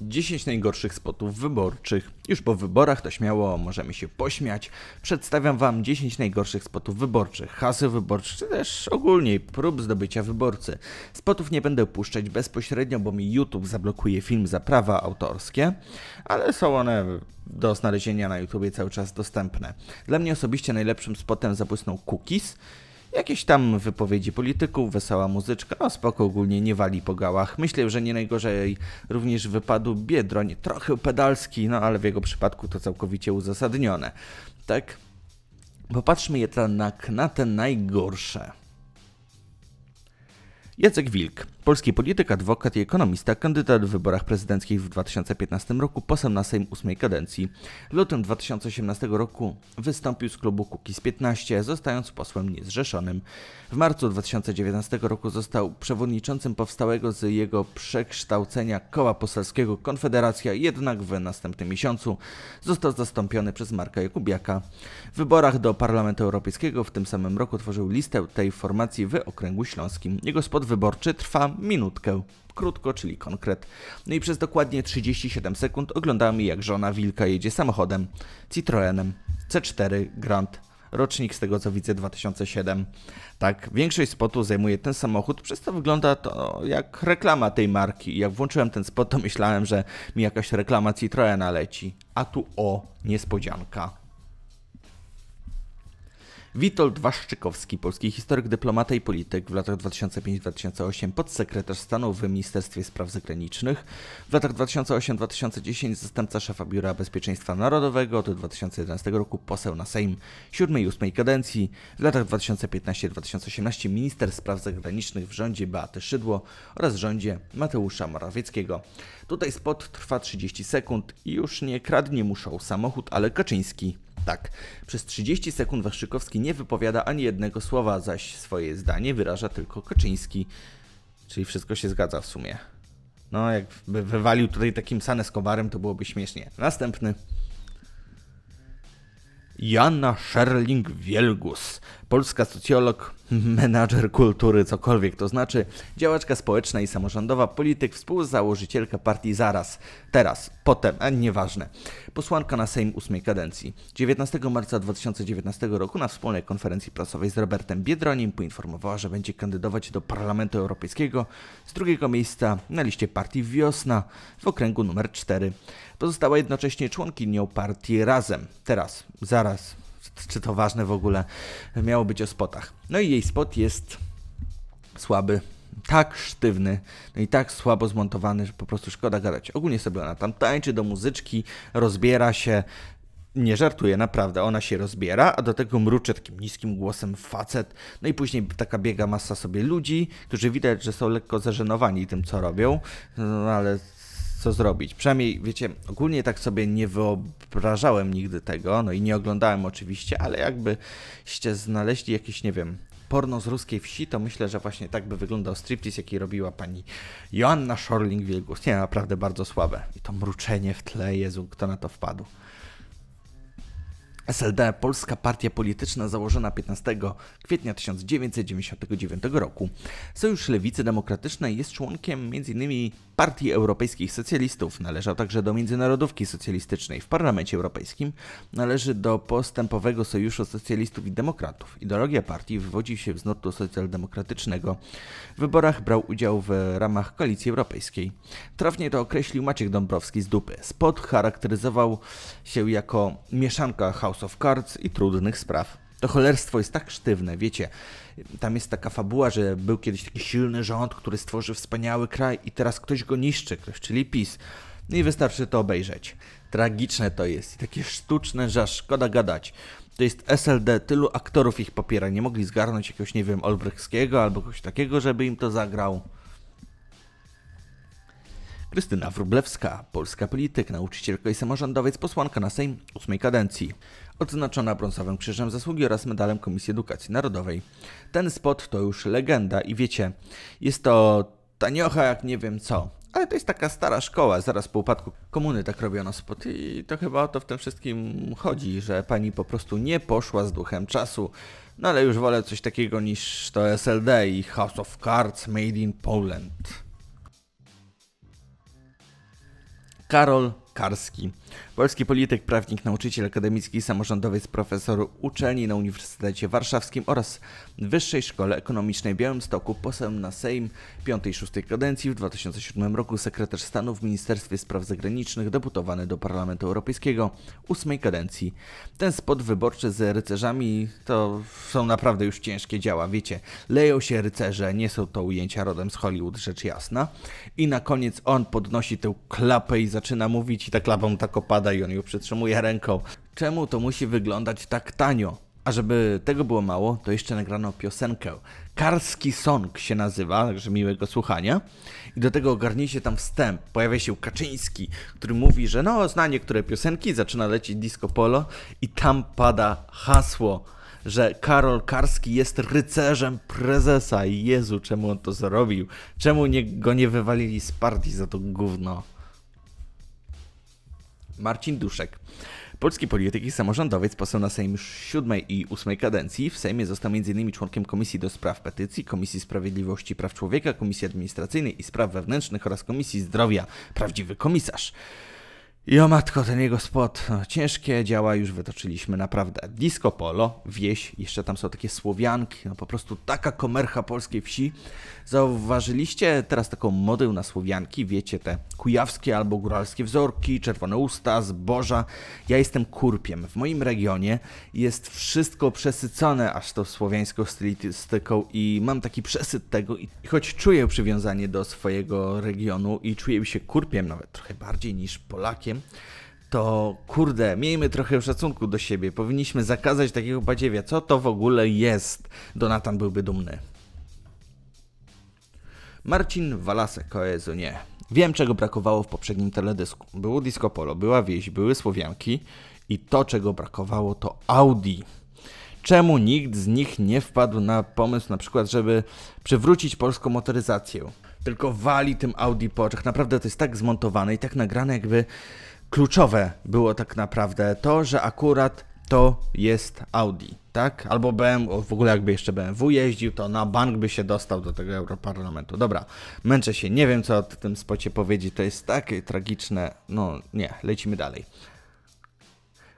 10 najgorszych spotów wyborczych. Już po wyborach to śmiało możemy się pośmiać. Przedstawiam Wam 10 najgorszych spotów wyborczych, haseł wyborczych, czy też ogólnie prób zdobycia wyborcy. Spotów nie będę puszczać bezpośrednio, bo mi YouTube zablokuje film za prawa autorskie, ale są one do znalezienia na YouTube cały czas dostępne. Dla mnie osobiście najlepszym spotem zabłysnął Cookies. Jakieś tam wypowiedzi polityków, wesoła muzyczka, no spoko ogólnie, nie wali po gałach. Myślę, że nie najgorzej również wypadł Biedroń, trochę pedalski, no ale w jego przypadku to całkowicie uzasadnione. Tak? Popatrzmy jednak na te najgorsze. Jacek Wilk. Polski polityk, adwokat i ekonomista, kandydat w wyborach prezydenckich w 2015 roku, poseł na Sejm ósmej kadencji. W lutym 2018 roku wystąpił z klubu Kukiz 15, zostając posłem niezrzeszonym. W marcu 2019 roku został przewodniczącym powstałego z jego przekształcenia koła poselskiego Konfederacja, jednak w następnym miesiącu został zastąpiony przez Marka Jakubiaka. W wyborach do Parlamentu Europejskiego w tym samym roku tworzył listę tej formacji w Okręgu Śląskim. Jego spod wyborczy trwa minutkę. Krótko, czyli konkret. No i przez dokładnie 37 sekund oglądałem jak żona wilka jedzie samochodem Citroenem C4 Grand. Rocznik z tego co widzę 2007. Tak, większość spotu zajmuje ten samochód, przez co wygląda to jak reklama tej marki. Jak włączyłem ten spot, to myślałem, że mi jakaś reklama Citroena leci. A tu o, niespodzianka. Witold Waszczykowski, polski historyk, dyplomata i polityk w latach 2005-2008, podsekretarz stanu w Ministerstwie Spraw Zagranicznych, w latach 2008-2010 zastępca szefa Biura Bezpieczeństwa Narodowego, do 2011 roku poseł na Sejm 7 i 8 kadencji, w latach 2015-2018 minister spraw zagranicznych w rządzie Beaty Szydło oraz rządzie Mateusza Morawieckiego. Tutaj spot trwa 30 sekund i już nie kradnie muszą samochód, ale Kaczyński tak. Przez 30 sekund Waszykowski nie wypowiada ani jednego słowa, zaś swoje zdanie wyraża tylko Kaczyński. Czyli wszystko się zgadza w sumie. No, jakby wywalił tutaj takim saneskobarem, to byłoby śmiesznie. Następny. Jana Sherling Wielgus polska socjolog, menadżer kultury, cokolwiek to znaczy, działaczka społeczna i samorządowa, polityk, współzałożycielka partii Zaraz, teraz, potem, a nieważne. Posłanka na Sejm ósmej kadencji. 19 marca 2019 roku na wspólnej konferencji prasowej z Robertem Biedroniem poinformowała, że będzie kandydować do Parlamentu Europejskiego z drugiego miejsca na liście partii Wiosna w okręgu numer 4. Pozostała jednocześnie członkinią partii Razem, teraz, Zaraz, czy to ważne w ogóle, miało być o spotach. No i jej spot jest słaby, tak sztywny, no i tak słabo zmontowany, że po prostu szkoda gadać. Ogólnie sobie ona tam tańczy do muzyczki, rozbiera się, nie żartuję, naprawdę, ona się rozbiera, a do tego mrucze takim niskim głosem facet. No i później taka biega masa sobie ludzi, którzy widać, że są lekko zażenowani tym, co robią, no ale co zrobić. Przynajmniej, wiecie, ogólnie tak sobie nie wyobrażałem nigdy tego, no i nie oglądałem oczywiście, ale jakbyście znaleźli jakieś, nie wiem, porno z ruskiej wsi, to myślę, że właśnie tak by wyglądał striptease, jaki robiła pani Joanna shorling Wilgus. Nie, naprawdę bardzo słabe. I to mruczenie w tle, Jezu, kto na to wpadł. SLD, Polska Partia Polityczna założona 15 kwietnia 1999 roku. Sojusz Lewicy Demokratycznej jest członkiem m.in. Partii Europejskich Socjalistów, należał także do Międzynarodówki Socjalistycznej w Parlamencie Europejskim, należy do Postępowego Sojuszu Socjalistów i Demokratów. Ideologia partii wywodzi się z nurtu socjaldemokratycznego. W wyborach brał udział w ramach Koalicji Europejskiej. Trafnie to określił Maciek Dąbrowski z dupy. Spot charakteryzował się jako mieszanka chaosu House of Cards i trudnych spraw. To cholerstwo jest tak sztywne, wiecie. Tam jest taka fabuła, że był kiedyś taki silny rząd, który stworzył wspaniały kraj i teraz ktoś go niszczy, ktoś, czyli PiS. No I wystarczy to obejrzeć. Tragiczne to jest i takie sztuczne, że szkoda gadać. To jest SLD, tylu aktorów ich popiera. Nie mogli zgarnąć jakiegoś, nie wiem, Olbrychskiego albo kogoś takiego, żeby im to zagrał. Krystyna Wrublewska, polska polityk, nauczycielka i samorządowiec, posłanka na Sejm ósmej kadencji odznaczona brązowym krzyżem zasługi oraz medalem Komisji Edukacji Narodowej. Ten spot to już legenda i wiecie, jest to taniocha jak nie wiem co. Ale to jest taka stara szkoła, zaraz po upadku komuny tak robiono spot i to chyba o to w tym wszystkim chodzi, że pani po prostu nie poszła z duchem czasu. No ale już wolę coś takiego niż to SLD i House of Cards Made in Poland. Karol Karski. Polski polityk, prawnik, nauczyciel akademicki, samorządowiec, profesor uczelni na Uniwersytecie Warszawskim oraz Wyższej Szkole Ekonomicznej Białymstoku, poseł na Sejm 5 i 6 kadencji w 2007 roku, sekretarz stanu w Ministerstwie Spraw Zagranicznych, deputowany do Parlamentu Europejskiego 8 kadencji. Ten spot wyborczy z rycerzami to są naprawdę już ciężkie działa, wiecie. Leją się rycerze, nie są to ujęcia rodem z Hollywood, rzecz jasna. I na koniec on podnosi tę klapę i zaczyna mówić i ta klapa tak opada i on ją przytrzymuje ręką. Czemu to musi wyglądać tak tanio? A żeby tego było mało, to jeszcze nagrano piosenkę. Karski Song się nazywa, także miłego słuchania. I do tego ogarnie się tam wstęp. Pojawia się Kaczyński, który mówi, że no, zna niektóre piosenki, zaczyna lecieć disco polo i tam pada hasło, że Karol Karski jest rycerzem prezesa. Jezu, czemu on to zrobił? Czemu nie, go nie wywalili z partii za to gówno? Marcin Duszek. Polski polityk i samorządowiec, poseł na Sejm siódmej i ósmej kadencji. W Sejmie został m.in. członkiem Komisji do Spraw Petycji, Komisji Sprawiedliwości i Praw Człowieka, Komisji Administracyjnej i Spraw Wewnętrznych oraz Komisji Zdrowia. Prawdziwy komisarz. I o matko, ten jego spot. No, ciężkie działa już wytoczyliśmy, naprawdę. Disco polo, wieś, jeszcze tam są takie słowianki, no po prostu taka komercha polskiej wsi. Zauważyliście teraz taką modę na słowianki, wiecie, te kujawskie albo góralskie wzorki, czerwone usta, zboża. Ja jestem kurpiem. W moim regionie jest wszystko przesycone aż tą słowiańską stylistyką i mam taki przesyt tego i choć czuję przywiązanie do swojego regionu i czuję się kurpiem nawet trochę bardziej niż Polakiem, to kurde, miejmy trochę szacunku do siebie. Powinniśmy zakazać takiego badziewia. Co to w ogóle jest? Donatan byłby dumny. Marcin Walasek, o Jezu, nie. Wiem, czego brakowało w poprzednim teledysku. Było disco polo, była wieś, były Słowianki i to, czego brakowało, to Audi. Czemu nikt z nich nie wpadł na pomysł na przykład, żeby przywrócić polską motoryzację? tylko wali tym Audi po oczach. Naprawdę to jest tak zmontowane i tak nagrane, jakby kluczowe było tak naprawdę to, że akurat to jest Audi, tak? Albo BMW, w ogóle jakby jeszcze BMW jeździł, to na bank by się dostał do tego Europarlamentu. Dobra, męczę się, nie wiem co o tym spocie powiedzieć, to jest takie tragiczne, no nie, lecimy dalej.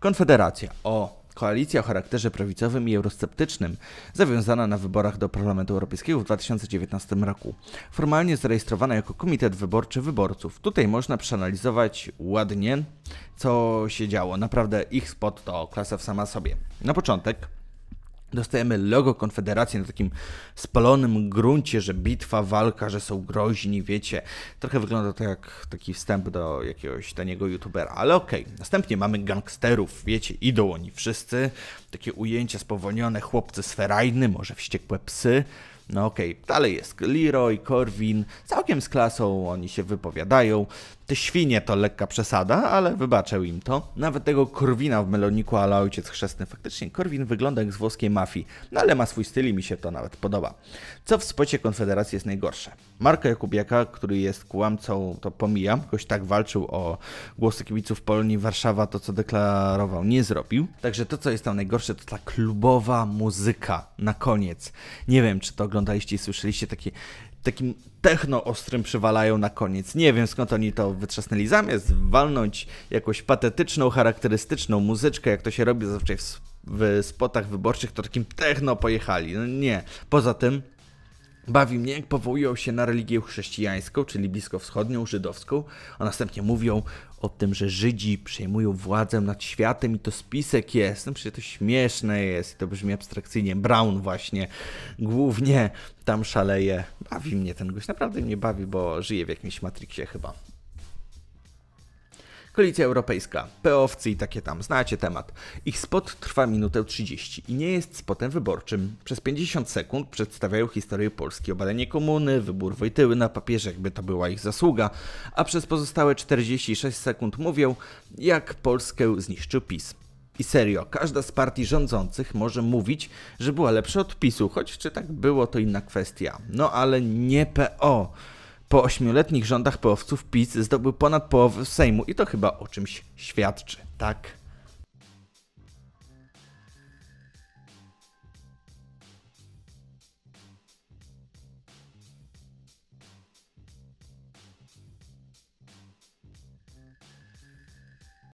Konfederacja, o, Koalicja o charakterze prawicowym i eurosceptycznym, zawiązana na wyborach do Parlamentu Europejskiego w 2019 roku. Formalnie zarejestrowana jako Komitet Wyborczy Wyborców. Tutaj można przeanalizować ładnie, co się działo. Naprawdę ich spot to klasa w sama sobie. Na początek Dostajemy logo Konfederacji na takim spalonym gruncie, że bitwa, walka, że są groźni, wiecie. Trochę wygląda to jak taki wstęp do jakiegoś taniego youtubera, ale okej. Okay. Następnie mamy gangsterów, wiecie, idą oni wszyscy. Takie ujęcia spowolnione, chłopcy sferajny, może wściekłe psy. No okej, okay. dalej jest Leroy, Corwin, całkiem z klasą oni się wypowiadają. Te świnie to lekka przesada, ale wybaczę im to. Nawet tego Korwina w meloniku ale ojciec chrzestny. Faktycznie Korwin wygląda jak z włoskiej mafii, no ale ma swój styl i mi się to nawet podoba. Co w spocie Konfederacji jest najgorsze? Marka Jakubiaka, który jest kłamcą, to pomijam, ktoś tak walczył o głosy kibiców Polonii, Warszawa to co deklarował nie zrobił. Także to co jest tam najgorsze to ta klubowa muzyka na koniec. Nie wiem czy to oglądaliście i słyszeliście takie takim techno ostrym przywalają na koniec. Nie wiem skąd oni to wytrzasnęli. Zamiast walnąć jakąś patetyczną, charakterystyczną muzyczkę, jak to się robi zazwyczaj w, w spotach wyborczych, to takim techno pojechali. No nie. Poza tym Bawi mnie, jak powołują się na religię chrześcijańską, czyli bliskowschodnią, żydowską, a następnie mówią o tym, że Żydzi przejmują władzę nad światem i to spisek jest. No przecież to śmieszne jest i to brzmi abstrakcyjnie. Brown właśnie głównie tam szaleje. Bawi mnie ten gość, naprawdę mnie bawi, bo żyje w jakimś Matrixie chyba. Koalicja Europejska, PO-owcy i takie tam, znacie temat. Ich spot trwa minutę 30 i nie jest spotem wyborczym. Przez 50 sekund przedstawiają historię Polski, obalenie komuny, wybór Wojtyły na papierze, jakby to była ich zasługa, a przez pozostałe 46 sekund mówią, jak Polskę zniszczył PiS. I serio, każda z partii rządzących może mówić, że była lepsza od PiSu, choć czy tak było to inna kwestia. No ale nie PO. Po ośmioletnich rządach PO-owców PiS zdobył ponad połowę Sejmu i to chyba o czymś świadczy, tak?